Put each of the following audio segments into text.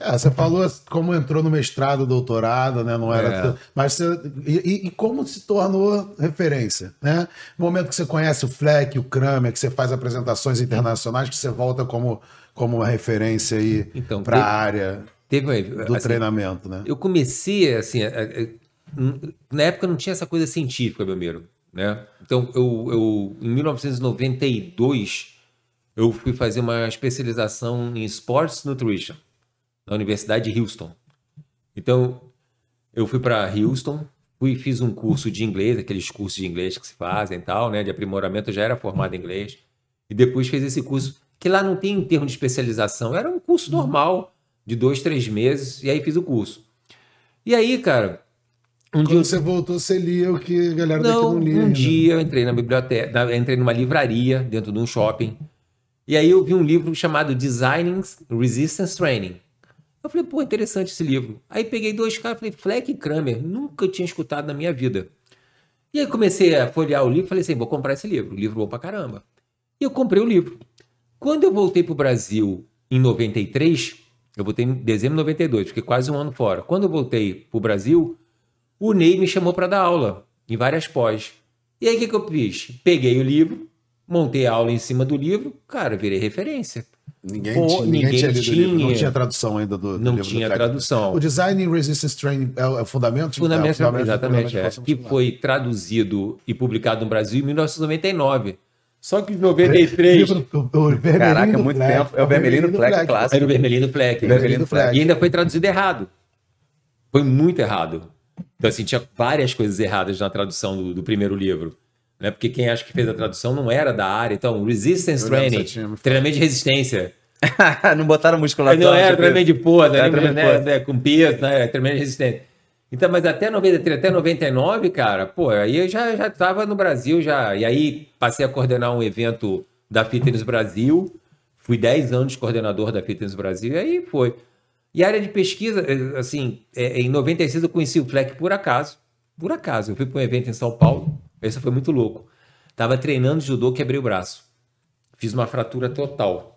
É, você falou como entrou no mestrado, doutorado, né? Não era. É. Mas você. E, e, como se tornou referência, né? No momento que você conhece o Fleck, o Kramer, que você faz apresentações internacionais, que você volta como, como uma referência aí então, para a área teve, do assim, treinamento, né? Eu comecei, assim. na época não tinha essa coisa científica, meu amigo, né? Então, eu, eu em 1992, eu fui fazer uma especialização em Sports Nutrition da Universidade de Houston. Então, eu fui para Houston, fui fiz um curso de inglês, aqueles cursos de inglês que se fazem e tal, né, de aprimoramento, eu já era formado em inglês, e depois fiz esse curso, que lá não tem um termo de especialização, era um curso normal, de dois, três meses, e aí fiz o curso. E aí, cara... Um Quando dia você eu... voltou, você lia o que a galera não, daqui não lia. Um ainda. Né? dia eu entrei na biblioteca, entrei numa livraria dentro de um shopping, e aí eu vi um livro chamado Designing Resistance Training, eu falei, pô, interessante esse livro. Aí peguei dois caras, falei, Fleck e Kramer, nunca tinha escutado na minha vida. E aí comecei a folhear o livro, falei assim, vou comprar esse livro, livro bom pra caramba. E eu comprei o livro. Quando eu voltei pro Brasil em 93, eu voltei em dezembro de 92, fiquei quase um ano fora. Quando eu voltei pro Brasil, o Ney me chamou para dar aula em várias pós. E aí o que, que eu fiz? Peguei o livro, montei a aula em cima do livro, cara, virei referência. Ninguém, Pô, tinha, ninguém, tinha, lido o livro, não tinha tradução ainda do, do Não tinha do tradução. O Design Resistance Training é o é fundamento? Fundamento, é, fundamento exatamente, é, que foi traduzido e publicado no Brasil em 1999. Só que em 93... O, o, o Caraca, é muito tempo. É o Vermelhino Fleck clássico. Era o Vermelhino Fleck. Vermelhino Fleck. E ainda foi traduzido errado. Foi muito errado. Então, assim, tinha várias coisas erradas na tradução do, do primeiro livro né? Porque quem acha que fez a tradução não era da área. Então, resistance training, treinamento de resistência. não botaram musculatura. Não era treinamento de porra, é, né? Treinamento né? com peso, né? Treinamento de resistência. Então, mas até 93, até 99, cara, pô, aí eu já já estava no Brasil já. E aí passei a coordenar um evento da Fitness Brasil. Fui 10 anos coordenador da Fitness Brasil e aí foi. E a área de pesquisa, eh, assim, eh, em 96 eu conheci o Fleck por acaso. Por acaso, eu fui para um evento em São Paulo isso foi muito louco. Tava treinando judô, quebrei o braço. Fiz uma fratura total.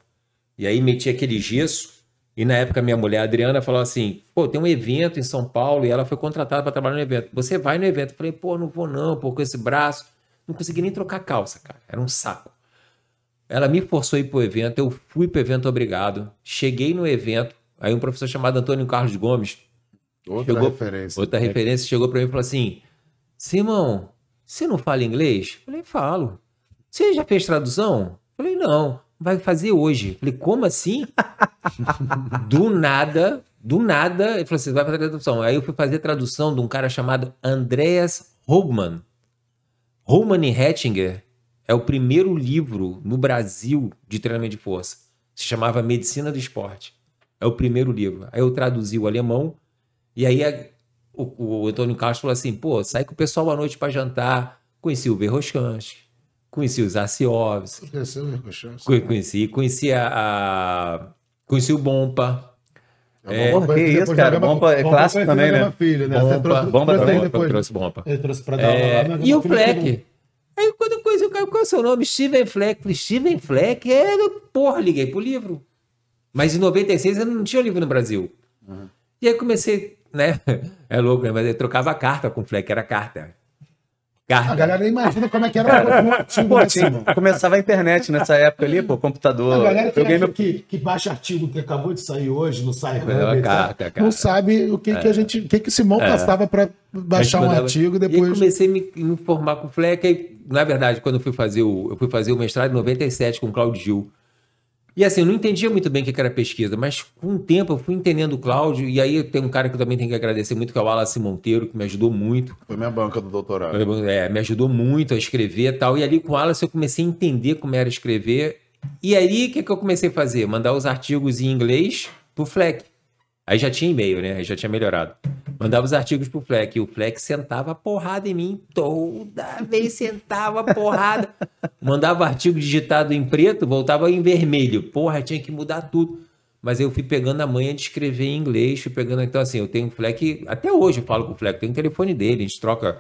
E aí meti aquele gesso. E na época minha mulher, Adriana, falou assim: pô, tem um evento em São Paulo e ela foi contratada para trabalhar no evento. Você vai no evento? Eu falei: pô, não vou não, pô, com esse braço. Não consegui nem trocar calça, cara. Era um saco. Ela me forçou a ir pro evento, eu fui pro evento obrigado. Cheguei no evento, aí um professor chamado Antônio Carlos Gomes. Outra chegou, referência. Outra é. referência, chegou para mim e falou assim: Simão, você não fala inglês? Falei, falo. Você já fez tradução? Falei, não. Vai fazer hoje. Falei, como assim? do nada, do nada, ele falou assim: vai fazer tradução. Aí eu fui fazer tradução de um cara chamado Andreas Hogman. Hogman e Hettinger é o primeiro livro no Brasil de treinamento de força. Se chamava Medicina do Esporte. É o primeiro livro. Aí eu traduzi o alemão. E aí o, o Antônio Castro falou assim: pô, sai com o pessoal à noite para jantar. Conheci o Berroscante conheci o Zassiovski. Conheci, conheci a, a, Conheci o Bompa. É, bomba, é, que isso, cara. Bomba, bomba é clássico também, né? Filha, né? Bomba, bomba, trouxe, depois, trouxe bomba. Ele trouxe pra dar é, lá, E o Fleck. Aí quando eu conheci o cara, qual é o seu nome? Steven Fleck. Falei, Steven Fleck? É, eu, porra, liguei pro livro. Mas em 96 eu não tinha livro no Brasil. Uhum. E aí comecei né? É louco, né? Mas ele trocava carta com o Fleck, era carta. Carta. A galera imagina como é que era o artigo né, assim, Começava a internet nessa época ali, pô, computador. A galera que, game... que, que baixa artigo que acabou de sair hoje, não sai é, carta, carta. não sabe o que, é. que a é. gente, o que, que o Simão é. passava para baixar mandava... um artigo depois. E comecei a me informar com o Fleck, aí na verdade, quando eu fui fazer o, eu fui fazer o mestrado em 97 com o Claudio Gil. E assim, eu não entendia muito bem o que era pesquisa, mas com o tempo eu fui entendendo o Cláudio, e aí tem um cara que eu também tenho que agradecer muito, que é o Wallace Monteiro, que me ajudou muito. Foi minha banca do doutorado. É, me ajudou muito a escrever e tal, e ali com o Wallace eu comecei a entender como era escrever, e aí o que, que eu comecei a fazer? Mandar os artigos em inglês pro Fleck. Aí já tinha e-mail, né? Aí já tinha melhorado. Mandava os artigos pro Fleck. E o Fleck sentava porrada em mim. Toda vez sentava porrada. Mandava artigo digitado em preto, voltava em vermelho. Porra, tinha que mudar tudo. Mas eu fui pegando a manha de escrever em inglês, fui pegando. Então, assim, eu tenho o Fleck. Até hoje eu falo com o Fleck, tenho o telefone dele, a gente troca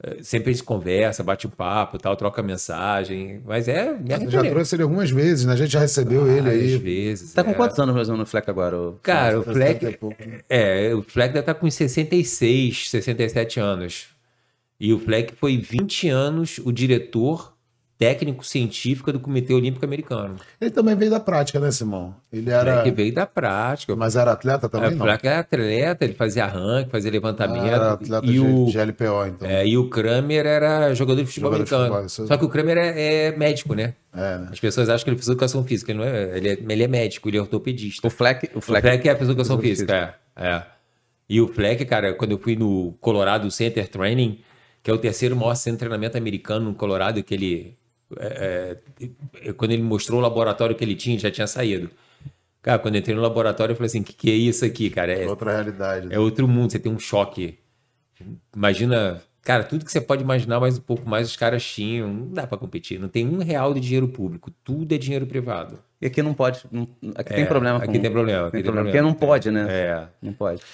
eh, sempre a gente conversa, bate um papo, tal, troca mensagem. Mas é. é Minha já trouxe ele algumas vezes, né? A gente já recebeu ele aí. vezes. Tá com é. quantos anos mais ou menos no Fleck agora? O... Cara, o Fleck. É, o Fleck deve estar tá com 66, 67 anos. E o Fleck foi 20 anos o diretor técnico-científica do Comitê Olímpico Americano. Ele também veio da prática, né, Simão? Ele era. Ele veio da prática. Mas era atleta também? Era, era atleta, ele fazia arranque, fazia levantamento. Ah, era atleta e de, o... de LPO, então. É, e o Kramer era jogador de futebol jogador americano. De futebol, Só é- que o Kramer é, é médico, né? É, né? As pessoas acham que ele fez educação física, ele não é. Ele é, ele é médico, ele é ortopedista. O Fleck, o Fleck... O Fleck é a educação física, é. é. E o Fleck, cara, quando eu fui no Colorado Center Training, que é o terceiro maior centro de treinamento americano no Colorado, que ele é, é quando ele mostrou o laboratório que ele tinha, já tinha saído. Cara, quando eu entrei no laboratório, eu falei assim: o que, que é isso aqui, cara? É outra realidade. Né? É outro mundo, você tem um choque. Imagina, cara, tudo que você pode imaginar, mais um pouco mais, os caras tinham. Não dá para competir, não tem um real de dinheiro público, tudo é dinheiro privado. E aqui não pode, aqui é, tem problema. Com, aqui tem problema. Aqui tem, tem problema, problema, porque não pode, né? É. Não pode.